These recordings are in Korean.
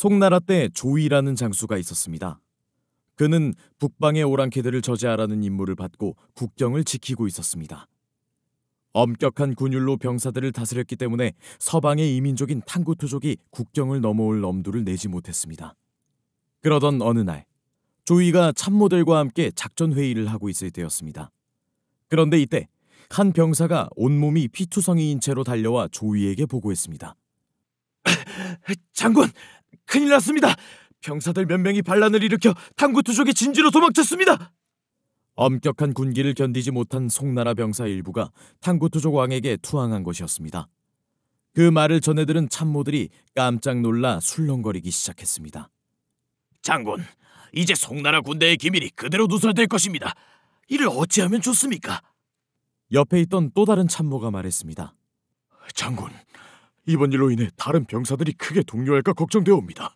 송나라 때 조이라는 장수가 있었습니다. 그는 북방의 오랑캐들을 저지하라는 임무를 받고 국경을 지키고 있었습니다. 엄격한 군율로 병사들을 다스렸기 때문에 서방의 이민족인 탄구투족이 국경을 넘어올 엄두를 내지 못했습니다. 그러던 어느 날 조이가 참모들과 함께 작전 회의를 하고 있을 때였습니다. 그런데 이때 한 병사가 온몸이 피투성이인 채로 달려와 조이에게 보고했습니다. 장군, 큰일 났습니다. 병사들 몇 명이 반란을 일으켜 당구 투족이 진지로 도망쳤습니다. 엄격한 군기를 견디지 못한 송나라 병사 일부가 탕구투족 왕에게 투항한 것이었습니다. 그 말을 전해들은 참모들이 깜짝 놀라 술렁거리기 시작했습니다. 장군, 이제 송나라 군대의 기밀이 그대로 누설될 것입니다. 이를 어찌하면 좋습니까? 옆에 있던 또 다른 참모가 말했습니다. 장군, 이번 일로 인해 다른 병사들이 크게 동요할까 걱정되옵니다.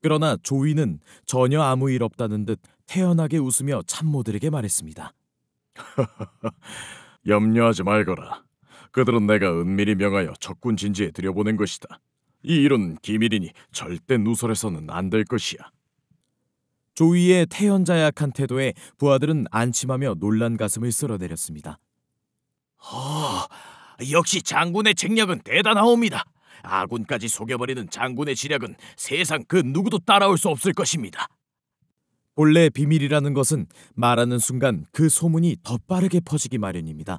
그러나 조이는 전혀 아무 일 없다는 듯 태연하게 웃으며 참모들에게 말했습니다. 염려하지 말거라. 그들은 내가 은밀히 명하여 적군 진지에 들여보낸 것이다. 이 일은 기밀이니 절대 누설해서는 안 될 것이야. 조이의 태연자약한 태도에 부하들은 안심하며 놀란 가슴을 쓸어내렸습니다. 아, 역시 장군의 책략은 대단하옵니다. 아군까지 속여버리는 장군의 지략은 세상 그 누구도 따라올 수 없을 것입니다. 본래 비밀이라는 것은 말하는 순간 그 소문이 더 빠르게 퍼지기 마련입니다.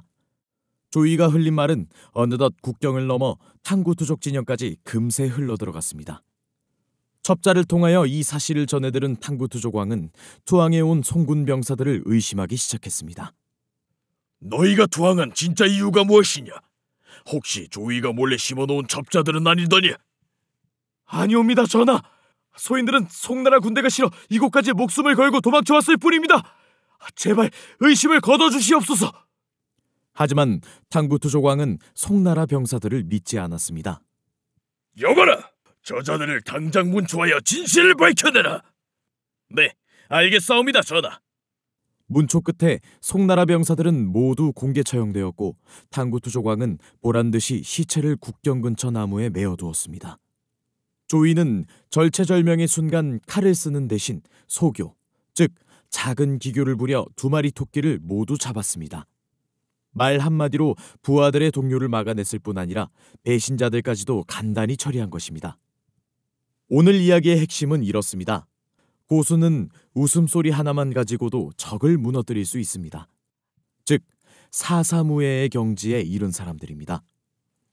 조이가 흘린 말은 어느덧 국경을 넘어 탕구투족 진영까지 금세 흘러들어갔습니다. 첩자를 통하여 이 사실을 전해들은 탕구투족 왕은 투항에 온 송군 병사들을 의심하기 시작했습니다. 너희가 투항한 진짜 이유가 무엇이냐? 혹시 조이가 몰래 심어놓은 접자들은 아니더니? 아니옵니다, 전하. 소인들은 송나라 군대가 싫어 이곳까지 목숨을 걸고 도망쳐왔을 뿐입니다. 제발 의심을 거둬주시옵소서. 하지만 탕구투 조광은 송나라 병사들을 믿지 않았습니다. 여봐라, 저자들을 당장 문초하여 진실을 밝혀내라. 네, 알겠사옵니다, 전하. 문초 끝에 송나라 병사들은 모두 공개 처형되었고 탕구투 조광은 보란 듯이 시체를 국경 근처 나무에 메어두었습니다. 조이는 절체절명의 순간 칼을 쓰는 대신 소교, 즉 작은 기교를 부려 두 마리 토끼를 모두 잡았습니다. 말 한마디로 부하들의 동료를 막아냈을 뿐 아니라 배신자들까지도 간단히 처리한 것입니다. 오늘 이야기의 핵심은 이렇습니다. 고수는 웃음소리 하나만 가지고도 적을 무너뜨릴 수 있습니다. 즉, 사사무예의 경지에 이른 사람들입니다.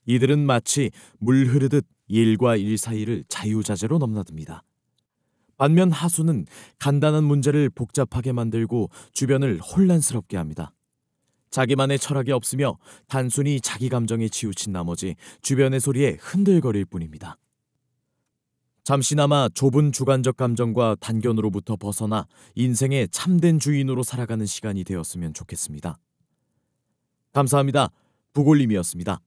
이들은 마치 물 흐르듯 일과 일 사이를 자유자재로 넘나듭니다. 반면 하수는 간단한 문제를 복잡하게 만들고 주변을 혼란스럽게 합니다. 자기만의 철학이 없으며 단순히 자기 감정에 치우친 나머지 주변의 소리에 흔들거릴 뿐입니다. 잠시나마 좁은 주관적 감정과 단견으로부터 벗어나 인생의 참된 주인으로 살아가는 시간이 되었으면 좋겠습니다. 감사합니다. 부골림이었습니다.